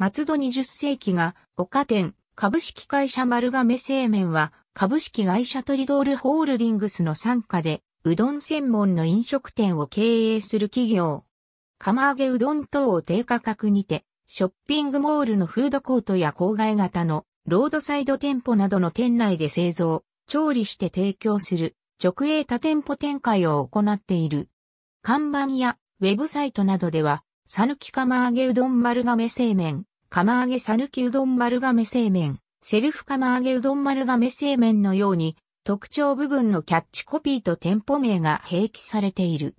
松戸20世紀が、岡店、株式会社丸亀製麺は、株式会社トリドールホールディングスの傘下で、うどん専門の飲食店を経営する企業。釜揚げうどん等を低価格にて、ショッピングモールのフードコートや郊外型のロードサイド店舗などの店内で製造、調理して提供する直営多店舗展開を行っている。看板やウェブサイトなどでは、さぬき釜揚げうどん丸亀製麺、釜揚げさぬきうどん丸亀製麺、セルフ釜揚げうどん丸亀製麺のように、特徴部分のキャッチコピーと店舗名が併記されている。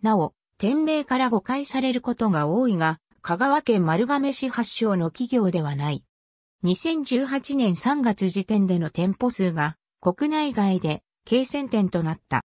なお、店名から誤解されることが多いが、香川県丸亀市発祥の企業ではない。2018年3月時点での店舗数が国内外で計線店となった。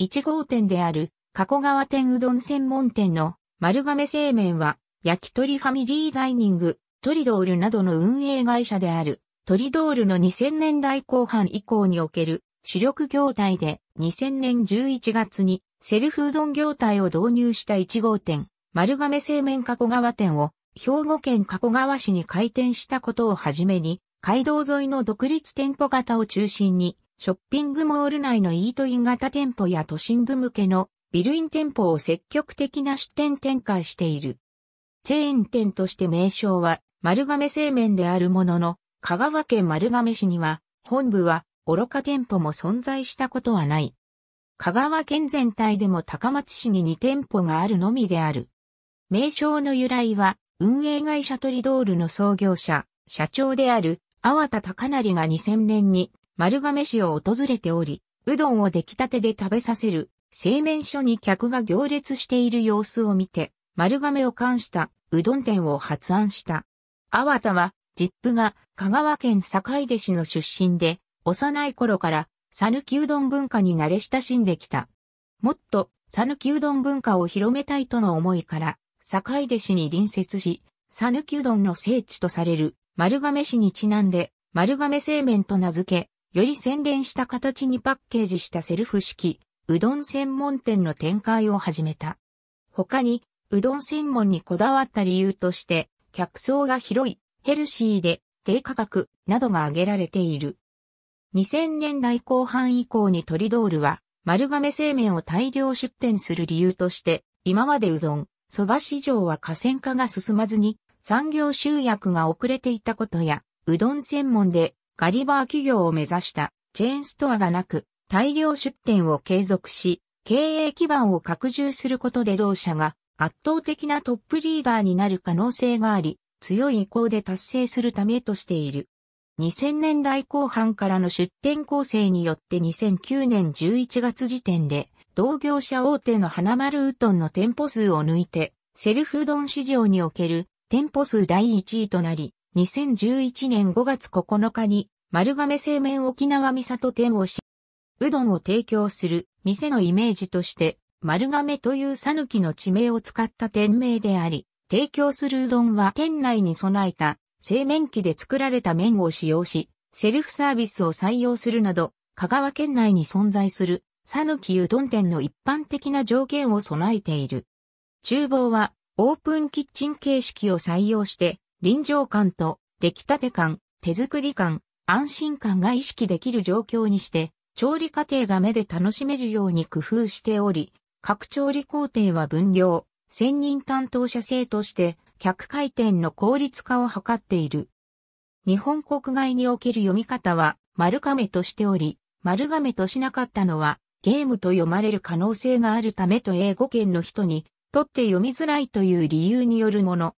1号店である加古川店うどん専門店の丸亀製麺は焼き鳥ファミリーダイニング、トリドールなどの運営会社である、トリドールの2000年代後半以降における主力業態で2000年11月にセルフうどん業態を導入した1号店、丸亀製麺加古川店を兵庫県加古川市に開店したことをはじめに、街道沿いの独立店舗型を中心に、ショッピングモール内のイートイン型店舗や都心部向けのビルイン店舗を積極的な出店展開している。チェーン店として名称は丸亀製麺であるものの、香川県丸亀市には、本部は愚か店舗も存在したことはない。香川県全体でも高松市に2店舗があるのみである。名称の由来は、運営会社トリドールの創業者、社長である、粟田高成が2000年に丸亀市を訪れており、うどんを出来立てで食べさせる、製麺所に客が行列している様子を見て、丸亀を冠したうどん店を発案した。阿波田は、実父が香川県坂出市の出身で、幼い頃から讃岐うどん文化に慣れ親しんできた。もっと讃岐うどん文化を広めたいとの思いから、坂出市に隣接し、讃岐うどんの聖地とされる丸亀市にちなんで、丸亀製麺と名付け、より洗練した形にパッケージしたセルフ式、うどん専門店の展開を始めた。他に、うどん専門にこだわった理由として、客層が広い、ヘルシーで、低価格、などが挙げられている。2000年代後半以降にトリドールは、丸亀製麺を大量出店する理由として、今までうどん、蕎麦市場は河川化が進まずに、産業集約が遅れていたことや、うどん専門でガリバー企業を目指したチェーンストアがなく、大量出店を継続し、経営基盤を拡充することで同社が圧倒的なトップリーダーになる可能性があり、強い意向で達成するためとしている。2000年代後半からの出店構成によって2009年11月時点で、同業者大手の花丸うどんの店舗数を抜いて、セルフうどん市場における店舗数第1位となり、2011年5月9日に丸亀製麺沖縄三里店をし、うどんを提供する店のイメージとして丸亀という讃岐の地名を使った店名であり、提供するうどんは店内に備えた製麺機で作られた麺を使用し、セルフサービスを採用するなど、香川県内に存在する讃岐うどん店の一般的な条件を備えている。厨房はオープンキッチン形式を採用して、臨場感と出来立て感、手作り感、安心感が意識できる状況にして、調理過程が目で楽しめるように工夫しており、各調理工程は分業、専任担当者制として、客回転の効率化を図っている。日本国外における読み方は、丸亀としており、丸亀としなかったのは、ゲームと読まれる可能性があるためと英語圏の人にとって読みづらいという理由によるもの。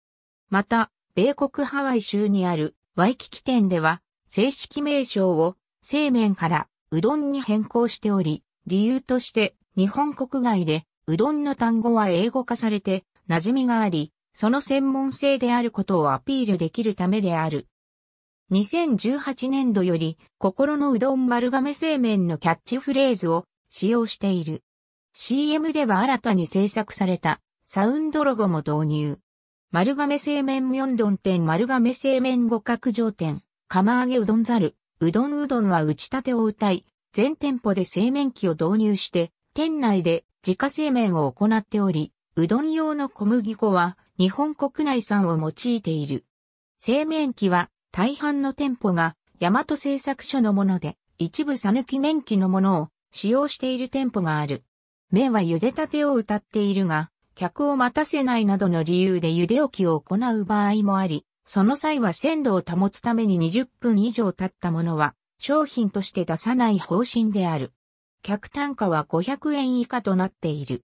また、米国ハワイ州にあるワイキキ店では、正式名称を製麺からうどんに変更しており、理由として日本国外で、うどんの単語は英語化されて、馴染みがあり、その専門性であることをアピールできるためである。2018年度より、心のうどん丸亀製麺のキャッチフレーズを使用している。CM では新たに制作されたサウンドロゴも導入。丸亀製麺明丼店丸亀製麺五角上店、釜揚げうどんざる、うどんうどんは打ち立てを歌い、全店舗で製麺機を導入して、店内で自家製麺を行っており、うどん用の小麦粉は日本国内産を用いている。製麺機は大半の店舗が大和製作所のもので、一部さぬき麺機のものを使用している店舗がある。麺は茹でたてを歌っているが、客を待たせないなどの理由で茹で置きを行う場合もあり、その際は鮮度を保つために20分以上経ったものは商品として出さない方針である。客単価は500円以下となっている。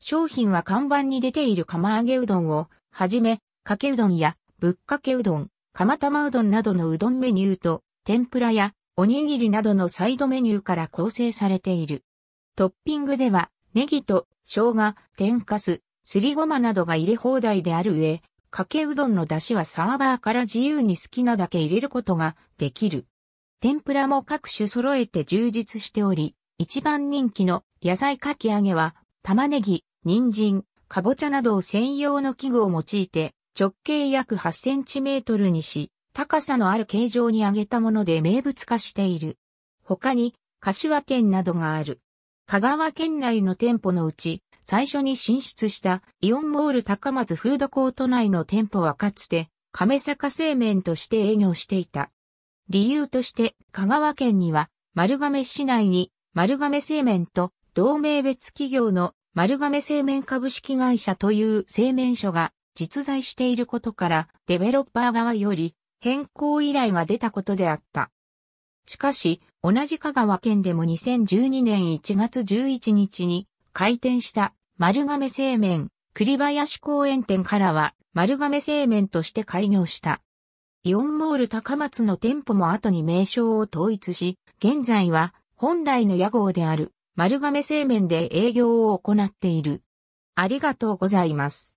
商品は看板に出ている釜揚げうどんをはじめ、かけうどんやぶっかけうどん、釜玉うどんなどのうどんメニューと、天ぷらやおにぎりなどのサイドメニューから構成されている。トッピングでは、ネギと生姜、天かす、すりごまなどが入れ放題である上、かけうどんの出汁はサーバーから自由に好きなだけ入れることができる。天ぷらも各種揃えて充実しており、一番人気の野菜かき揚げは、玉ねぎ、人参、かぼちゃなどを専用の器具を用いて、直径約8センチメートルにし、高さのある形状に揚げたもので名物化している。他に、柏店などがある。香川県内の店舗のうち、最初に進出したイオンモール高松フードコート内の店舗はかつて、亀坂製麺として営業していた。理由として、香川県には、丸亀市内に丸亀製麺と同名別企業の丸亀製麺株式会社という製麺所が実在していることからデベロッパー側より変更依頼が出たことであった。しかし、同じ香川県でも2012年1月11日に開店した丸亀製麺栗林公園店からは丸亀製麺として開業した。イオンモール高松の店舗も後に名称を統一し、現在は本来の屋号である丸亀製麺で営業を行っている。ありがとうございます。